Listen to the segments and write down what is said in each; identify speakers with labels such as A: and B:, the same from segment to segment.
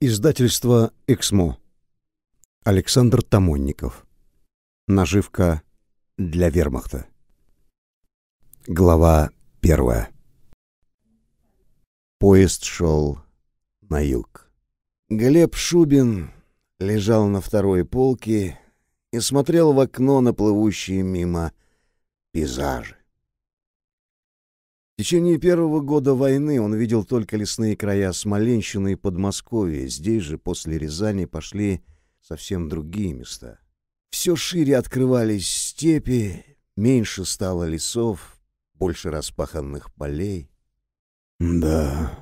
A: Издательство «Эксмо». Александр Тамонников. Наживка для вермахта. Глава первая. Поезд шел на юг. Глеб Шубин лежал на второй полке и смотрел в окно на плывущие мимо пейзажи. В течение первого года войны он видел только лесные края Смоленщины и Подмосковья. Здесь же, после Рязани, пошли совсем другие места. Все шире открывались степи, меньше стало лесов, больше распаханных полей. «Да,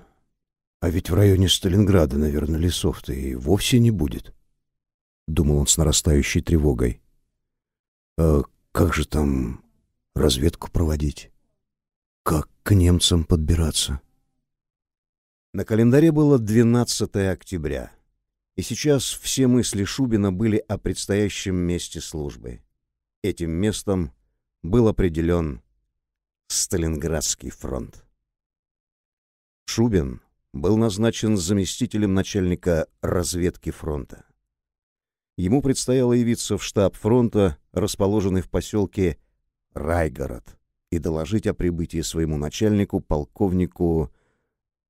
A: а ведь в районе Сталинграда, наверное, лесов-то и вовсе не будет», — думал он с нарастающей тревогой. «А как же там разведку проводить?» Как к немцам подбираться? На календаре было 12 октября. И сейчас все мысли Шубина были о предстоящем месте службы. Этим местом был определен Сталинградский фронт. Шубин был назначен заместителем начальника разведки фронта. Ему предстояло явиться в штаб фронта, расположенный в поселке Райгород и доложить о прибытии своему начальнику, полковнику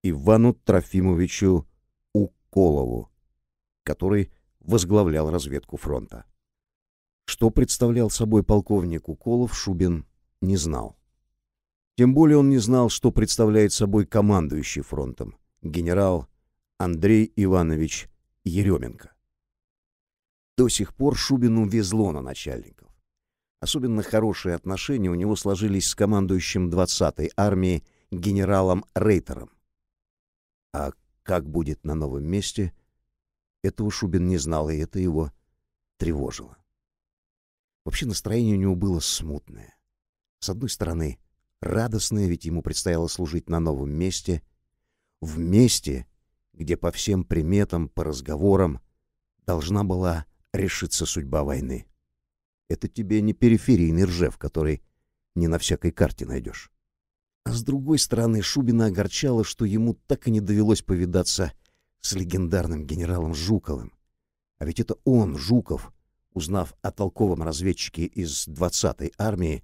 A: Ивану Трофимовичу Уколову, который возглавлял разведку фронта. Что представлял собой полковник Уколов, Шубин не знал. Тем более он не знал, что представляет собой командующий фронтом, генерал Андрей Иванович Еременко. До сих пор Шубину везло на начальника. Особенно хорошие отношения у него сложились с командующим 20-й армией генералом Рейтером. А как будет на новом месте, этого Шубин не знал, и это его тревожило. Вообще настроение у него было смутное. С одной стороны, радостное, ведь ему предстояло служить на новом месте, в месте, где по всем приметам, по разговорам должна была решиться судьба войны. Это тебе не периферийный Ржев, который не на всякой карте найдешь. А с другой стороны, Шубина огорчало, что ему так и не довелось повидаться с легендарным генералом Жуковым. А ведь это он, Жуков, узнав о толковом разведчике из 20-й армии,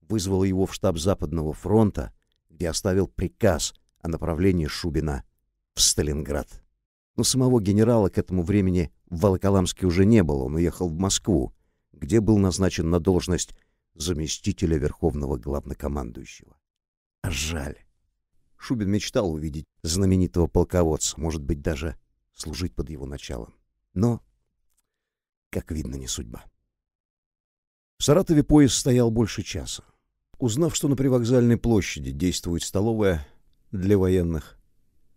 A: вызвал его в штаб Западного фронта, где оставил приказ о направлении Шубина в Сталинград. Но самого генерала к этому времени в Волоколамске уже не было, он уехал в Москву, где был назначен на должность заместителя верховного главнокомандующего. А жаль. Шубин мечтал увидеть знаменитого полководца, может быть, даже служить под его началом. Но, как видно, не судьба. В Саратове поезд стоял больше часа. Узнав, что на привокзальной площади действует столовая для военных,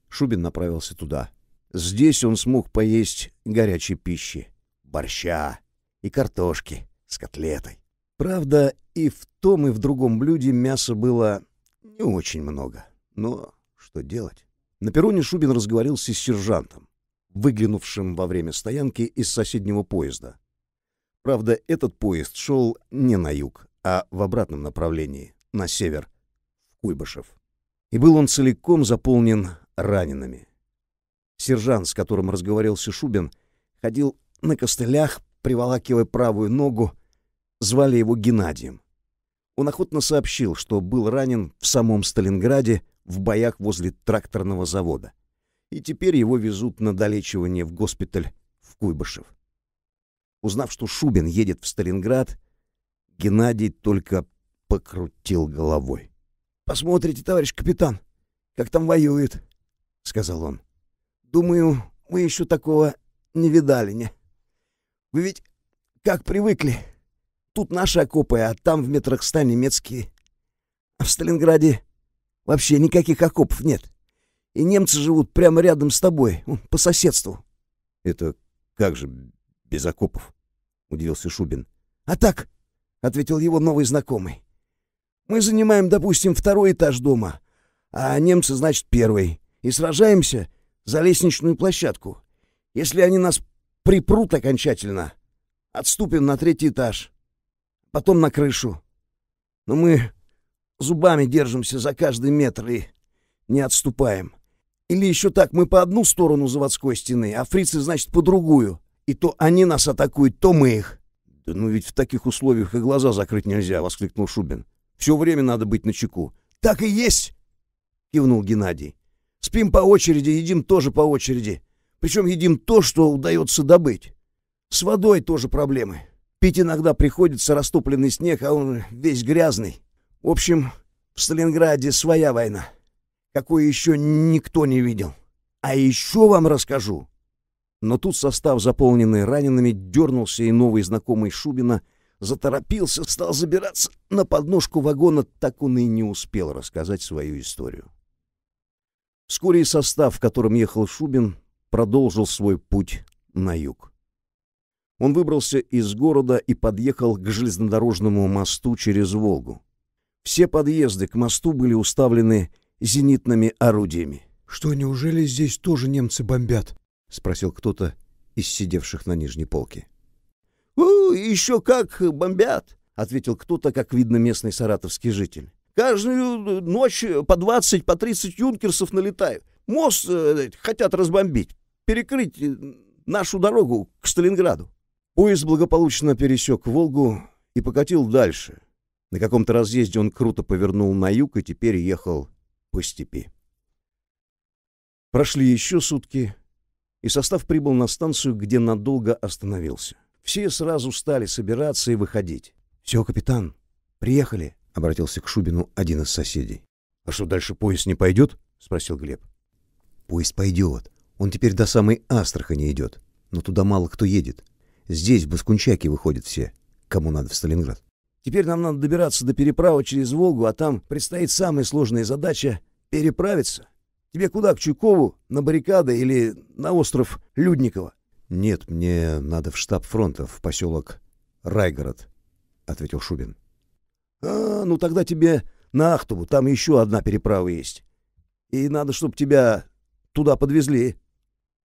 A: Шубин направился туда. Здесь он смог поесть горячей пищи. Борща, и картошки с котлетой. Правда, и в том, и в другом блюде мяса было не очень много. Но что делать? На перроне Шубин разговорился с сержантом, выглянувшим во время стоянки из соседнего поезда. Правда, этот поезд шел не на юг, а в обратном направлении, на север, в Куйбышев. И был он целиком заполнен ранеными. Сержант, с которым разговаривался Шубин, ходил на костылях приволакивая правую ногу, звали его Геннадием. Он охотно сообщил, что был ранен в самом Сталинграде в боях возле тракторного завода. И теперь его везут на долечивание в госпиталь в Куйбышев. Узнав, что Шубин едет в Сталинград, Геннадий только покрутил головой. «Посмотрите, товарищ капитан, как там воюет, сказал он. «Думаю, мы еще такого не видали, не?» Вы ведь как привыкли. Тут наши окопы, а там в метрах ста немецкие. А в Сталинграде вообще никаких окопов нет. И немцы живут прямо рядом с тобой, по соседству. — Это как же без окопов? — удивился Шубин. — А так, — ответил его новый знакомый. — Мы занимаем, допустим, второй этаж дома, а немцы, значит, первый, и сражаемся за лестничную площадку. Если они нас припрут окончательно. Отступим на третий этаж, потом на крышу. Но мы зубами держимся за каждый метр и не отступаем. Или еще так, мы по одну сторону заводской стены, а фрицы, значит, по другую. И то они нас атакуют, то мы их. «Да ну ведь в таких условиях и глаза закрыть нельзя!» — воскликнул Шубин. «Все время надо быть начеку». «Так и есть!» — кивнул Геннадий. «Спим по очереди, едим тоже по очереди. Причем едим то, что удается добыть. С водой тоже проблемы. Пить иногда приходится растопленный снег, а он весь грязный. В общем, в Сталинграде своя война, какой еще никто не видел. А еще вам расскажу. Но тут состав, заполненный ранеными, дернулся, и новый знакомый Шубина заторопился, стал забираться на подножку вагона, так он и не успел рассказать свою историю. Вскоре и состав, в котором ехал Шубин, продолжил свой путь на юг. Он выбрался из города и подъехал к железнодорожному мосту через Волгу. Все подъезды к мосту были уставлены зенитными орудиями. «Что, неужели здесь тоже немцы бомбят?» — спросил кто-то из сидевших на нижней полке. «У, еще как бомбят!» — ответил кто-то, как видно, местный саратовский житель. «Каждую ночь по двадцать, по тридцать юнкерсов налетают. Мост э, хотят разбомбить, перекрыть э, нашу дорогу к Сталинграду. Поезд благополучно пересек Волгу и покатил дальше. На каком-то разъезде он круто повернул на юг и теперь ехал по степи. Прошли еще сутки, и состав прибыл на станцию, где надолго остановился. Все сразу стали собираться и выходить. «Все, капитан, приехали», — обратился к Шубину один из соседей. «А что, дальше поезд не пойдет?» — спросил Глеб. Поезд пойдет. Он теперь до самой Астрахани идет. Но туда мало кто едет. Здесь в Баскунчаке выходят все, кому надо в Сталинград. Теперь нам надо добираться до переправы через Волгу, а там предстоит самая сложная задача — переправиться. Тебе куда, к Чуйкову на баррикады или на остров Людникова? — Нет, мне надо в штаб фронта, в поселок Райгород, — ответил Шубин. — А, ну тогда тебе на Ахтову, там еще одна переправа есть. И надо, чтобы тебя Туда подвезли».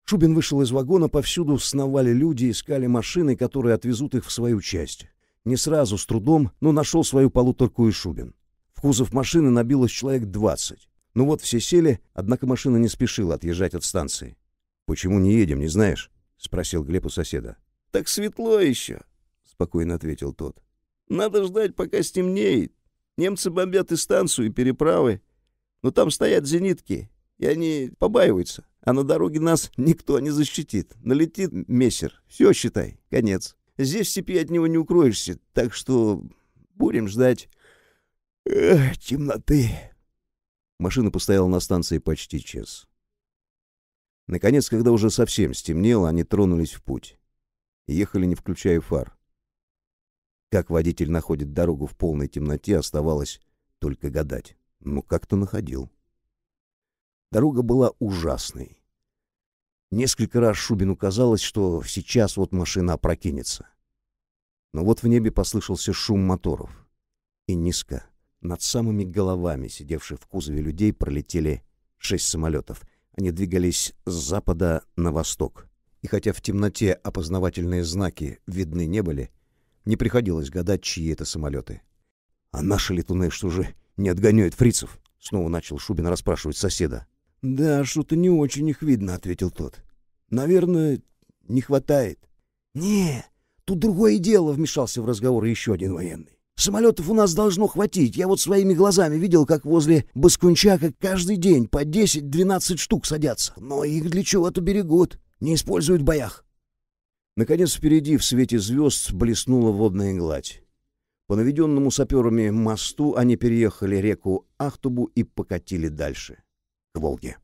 A: Шубин вышел из вагона, повсюду сновали люди, искали машины, которые отвезут их в свою часть. Не сразу, с трудом, но нашел свою полуторку и Шубин. В кузов машины набилось человек двадцать. Ну вот все сели, однако машина не спешила отъезжать от станции. «Почему не едем, не знаешь?» — спросил Глеб у соседа. «Так светло еще», — спокойно ответил тот. «Надо ждать, пока стемнеет. Немцы бомбят и станцию, и переправы. Но там стоят зенитки и они побаиваются. А на дороге нас никто не защитит. Налетит мессер. Все, считай, конец. Здесь в степи от него не укроешься, так что будем ждать Эх, темноты. Машина постояла на станции почти час. Наконец, когда уже совсем стемнело, они тронулись в путь. Ехали, не включая фар. Как водитель находит дорогу в полной темноте, оставалось только гадать. Ну, как-то находил. Дорога была ужасной. Несколько раз Шубину казалось, что сейчас вот машина опрокинется. Но вот в небе послышался шум моторов. И низко, над самыми головами сидевших в кузове людей, пролетели шесть самолетов. Они двигались с запада на восток. И хотя в темноте опознавательные знаки видны не были, не приходилось гадать, чьи это самолеты. «А наши летуны что же не отгоняют фрицев?» — снова начал Шубин расспрашивать соседа. «Да, что-то не очень их видно», — ответил тот. «Наверное, не хватает». «Не, тут другое дело», — вмешался в разговор еще один военный. «Самолетов у нас должно хватить. Я вот своими глазами видел, как возле Баскунчака каждый день по 10-12 штук садятся. Но их для чего-то берегут, не используют в боях». Наконец впереди в свете звезд блеснула водная гладь. По наведенному саперами мосту они переехали реку Ахтубу и покатили дальше к Волге.